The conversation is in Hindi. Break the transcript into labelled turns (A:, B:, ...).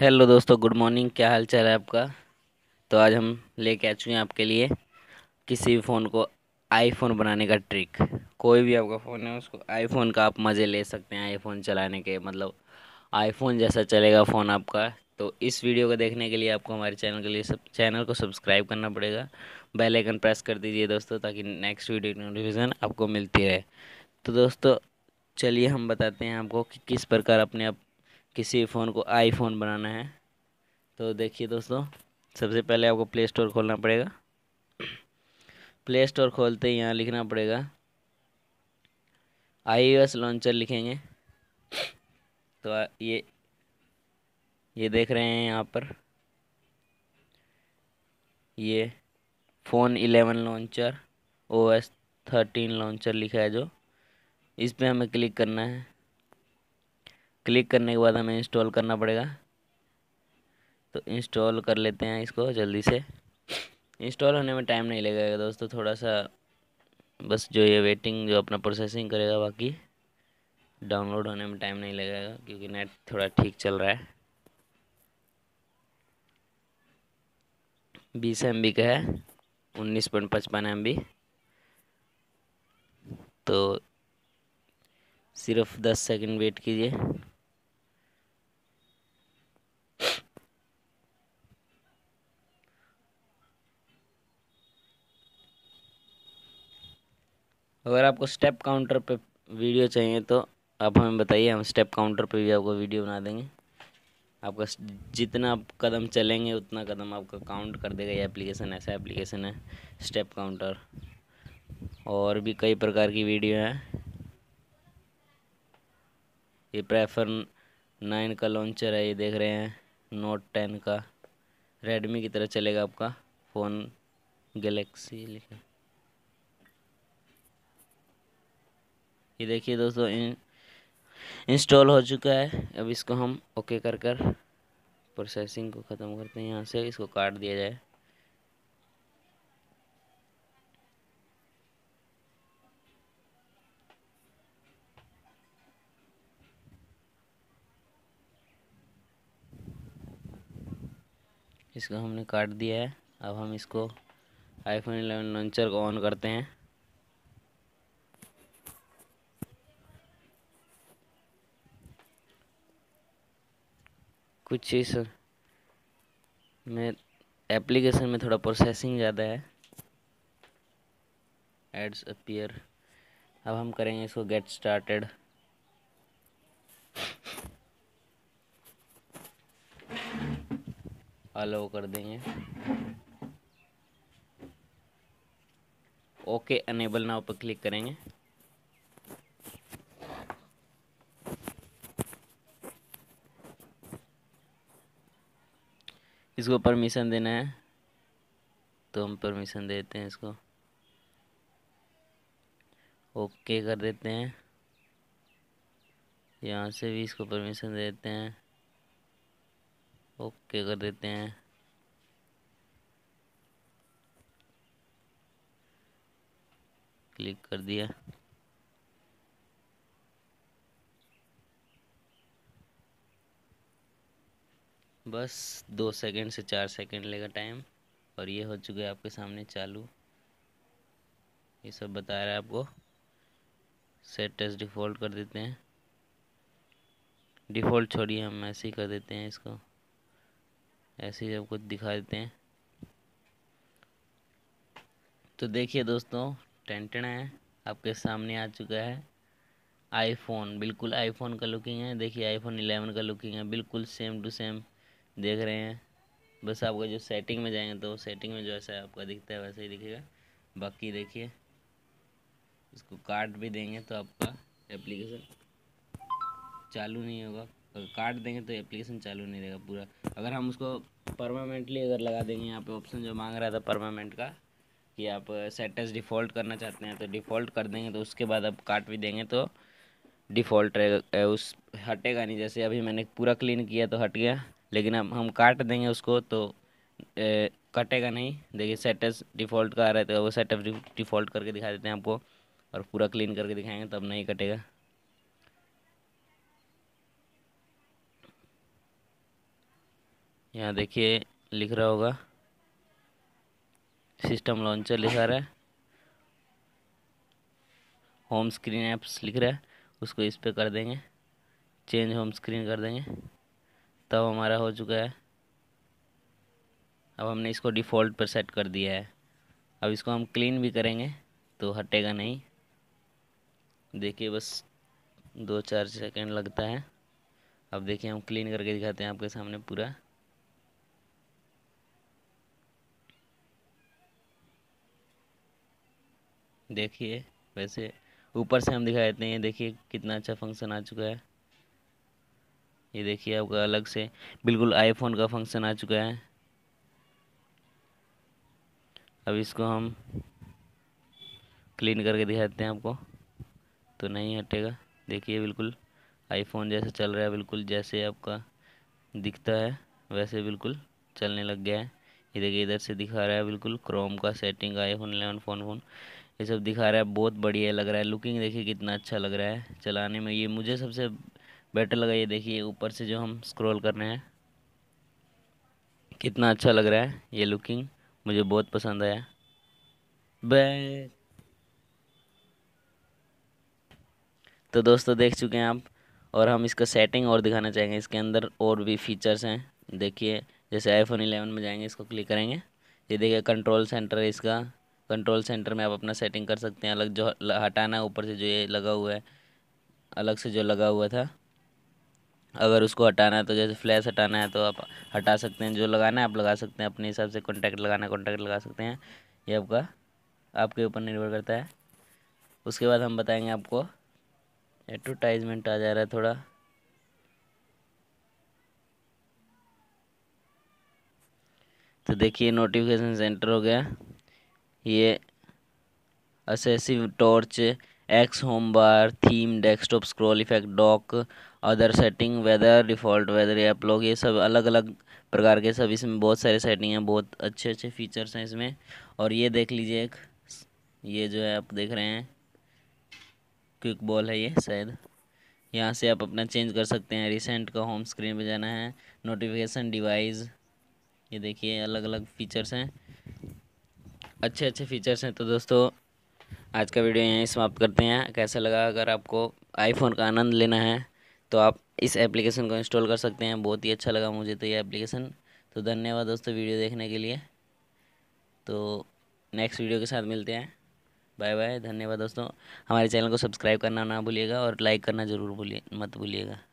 A: हेलो दोस्तों गुड मॉर्निंग क्या हाल चाल है आपका तो आज हम लेके आ चुके हैं आपके लिए किसी भी फ़ोन को आईफोन बनाने का ट्रिक कोई भी आपका फ़ोन है उसको आईफोन का आप मज़े ले सकते हैं आईफोन चलाने के मतलब आईफोन जैसा चलेगा फ़ोन आपका तो इस वीडियो को देखने के लिए आपको हमारे चैनल के लिए सब चैनल को सब्सक्राइब करना पड़ेगा बेल आइकन प्रेस कर दीजिए दोस्तों ताकि नेक्स्ट वीडियो की नोटिफिकेशन आपको मिलती रहे तो दोस्तों चलिए हम बताते हैं आपको कि किस प्रकार अपने आप किसी फ़ोन को आईफोन बनाना है तो देखिए दोस्तों सबसे पहले आपको प्ले स्टोर खोलना पड़ेगा प्ले स्टोर खोलते ही यहाँ लिखना पड़ेगा आई ओ एस लॉन्चर लिखेंगे तो ये ये देख रहे हैं यहाँ पर ये phone eleven launcher O S thirteen launcher लिखा है जो इस पर हमें क्लिक करना है क्लिक करने के बाद हमें इंस्टॉल करना पड़ेगा तो इंस्टॉल कर लेते हैं इसको जल्दी से इंस्टॉल होने में टाइम नहीं लगेगा दोस्तों थोड़ा सा बस जो ये वेटिंग जो अपना प्रोसेसिंग करेगा बाकी डाउनलोड होने में टाइम नहीं लगेगा क्योंकि नेट थोड़ा ठीक चल रहा है बीस एम बी का है उन्नीस पॉइंट पचपन एम बी तो सिर्फ दस सेकंड वेट कीजिए अगर आपको स्टेप काउंटर पे वीडियो चाहिए तो आप हमें बताइए हम स्टेप काउंटर पे भी आपको वीडियो बना देंगे आपका जितना आप कदम चलेंगे उतना कदम आपका काउंट कर देगा ये एप्लीकेशन ऐसा एप्लीकेशन है स्टेप काउंटर और भी कई प्रकार की वीडियो हैं ये प्रेफर नाइन का लॉन्चर है ये देख रहे हैं नोट टेन का रेडमी की तरह चलेगा आपका फ़ोन गैलेक्सी लिखा ये देखिए दोस्तों इन इंस्टॉल हो चुका है अब इसको हम ओके कर कर प्रोसेसिंग को ख़त्म करते हैं यहाँ से इसको काट दिया जाए इसको हमने काट दिया है अब हम इसको आईफोन 11 लॉन्चर को ऑन करते हैं कुछ इस में एप्लीकेशन में थोड़ा प्रोसेसिंग ज़्यादा है एड्स अपीयर अब हम करेंगे इसको गेट स्टार्टेड अलो कर देंगे ओके अनेबल नाउ पर क्लिक करेंगे इसको परमिशन देना है तो हम परमिशन देते हैं इसको ओके कर देते हैं यहाँ से भी इसको परमिशन देते हैं ओके कर देते हैं क्लिक कर दिया बस दो सेकंड से चार सेकंड लेगा टाइम और ये हो चुका है आपके सामने चालू ये सब बता रहा है आपको सेट टेस्ट डिफ़ॉल्ट कर देते हैं डिफ़ॉल्ट छोड़िए हम ऐसे ही कर देते हैं इसको ऐसे ही आपको दिखा देते हैं तो देखिए दोस्तों टेंटना है आपके सामने आ चुका है आईफोन बिल्कुल आईफोन का लुकिंग है देखिए आईफोन 11 का लुकिंग है बिल्कुल सेम टू सेम देख रहे हैं बस आपका जो सेटिंग में जाएंगे तो सेटिंग में जो ऐसा आपका दिखता है वैसे ही दिखेगा बाकी देखिए इसको काट भी देंगे तो आपका एप्लीकेशन चालू नहीं होगा अगर काट देंगे तो एप्लीकेशन चालू नहीं रहेगा पूरा अगर हम उसको परमानेंटली अगर लगा देंगे यहाँ पे ऑप्शन जो मांग रहा था परमानेंट का कि आप सेटस डिफ़ॉल्ट करना चाहते हैं तो डिफ़ॉल्ट कर देंगे तो उसके बाद आप काट भी देंगे तो डिफ़ॉल्ट रहेगा उस हटेगा नहीं जैसे अभी मैंने पूरा क्लीन किया तो हट गया लेकिन अब हम काट देंगे उसको तो ए, कटेगा नहीं देखिए सेटअप डिफ़ॉल्ट का आ रहा है तो वो सेटअप डिफ़ॉल्ट करके दिखा देते हैं आपको और पूरा क्लीन करके दिखाएंगे तब तो नहीं कटेगा यहाँ देखिए लिख रहा होगा सिस्टम लॉन्चर लिखा रहा है होम स्क्रीन ऐप्स लिख रहा है उसको इस पर कर देंगे चेंज होम स्क्रीन कर देंगे तब हमारा हो चुका है अब हमने इसको डिफ़ॉल्ट पर सेट कर दिया है अब इसको हम क्लीन भी करेंगे तो हटेगा नहीं देखिए बस दो चार सेकंड लगता है अब देखिए हम क्लीन करके दिखाते हैं आपके सामने पूरा देखिए वैसे ऊपर से हम दिखा देते हैं देखिए कितना अच्छा फंक्शन आ चुका है ये देखिए आपका अलग से बिल्कुल आईफोन का फंक्शन आ चुका है अब इसको हम क्लीन करके दिखाते हैं आपको तो नहीं हटेगा देखिए बिल्कुल आईफोन जैसे चल रहा है बिल्कुल जैसे आपका दिखता है वैसे बिल्कुल चलने लग गया है ये देखिए इधर से दिखा रहा है बिल्कुल क्रोम का setting iPhone eleven phone phone ये सब दिखा रहा है बहुत बढ़िया लग रहा है लुकिंग देखिए कितना अच्छा लग रहा है चलाने में ये मुझे सबसे बेटर लगा ये देखिए ऊपर से जो हम स्क्रॉल कर रहे हैं कितना अच्छा लग रहा है ये लुकिंग मुझे बहुत पसंद आया बै तो दोस्तों देख चुके हैं आप और हम इसका सेटिंग और दिखाना चाहेंगे इसके अंदर और भी फीचर्स हैं देखिए जैसे आईफोन 11 में जाएंगे इसको क्लिक करेंगे ये देखिए कंट्रोल सेंटर है इसका कंट्रोल सेंटर में आप अपना सेटिंग कर सकते हैं अलग जो हटाना है ऊपर से जो ये लगा हुआ है अलग से जो लगा हुआ था अगर उसको हटाना है तो जैसे फ्लैश हटाना है तो आप हटा सकते हैं जो लगाना है आप लगा सकते हैं अपने हिसाब से कॉन्टैक्ट लगाना है कॉन्टैक्ट लगा सकते हैं ये आपका आपके ऊपर निर्भर करता है उसके बाद हम बताएंगे आपको एडवर्टाइजमेंट आ जा रहा है थोड़ा तो देखिए नोटिफिकेशन सेंटर हो गया ये असेसिव torch X home bar theme desktop scroll effect dock other setting weather default weather app लोग ये सब अलग अलग प्रकार के सब इसमें बहुत सारे सेटिंग हैं बहुत अच्छे अच्छे फीचर्स हैं इसमें और ये देख लीजिए एक ये जो है आप देख रहे हैं क्विक बॉल है ये शायद यहाँ से आप अपना चेंज कर सकते हैं रिसेंट का होम स्क्रीन पे जाना है नोटिफिकेशन डिवाइस ये देखिए अलग अलग फीचर्स हैं अच्छे अच्छे फीचर्स हैं तो दोस्तों आज का वीडियो यहीं समाप्त करते हैं कैसा लगा अगर आपको आईफोन का आनंद लेना है तो आप इस एप्लीकेशन को इंस्टॉल कर सकते हैं बहुत ही अच्छा लगा मुझे तो ये एप्लीकेशन तो धन्यवाद दोस्तों वीडियो देखने के लिए तो नेक्स्ट वीडियो के साथ मिलते हैं बाय बाय धन्यवाद दोस्तों हमारे चैनल को सब्सक्राइब करना ना भूलिएगा और लाइक करना ज़रूर भूलिए मत भूलिएगा